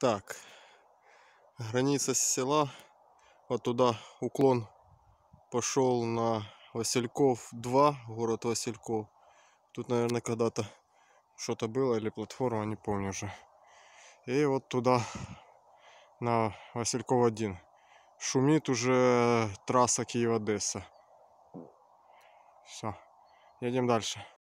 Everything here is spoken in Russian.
Так, граница села, вот туда уклон пошел на Васильков 2, город Васильков. Тут, наверное, когда-то что-то было или платформа, не помню уже. И вот туда на Васильков 1. Шумит уже трасса Киев-Одесса. Все, едем дальше.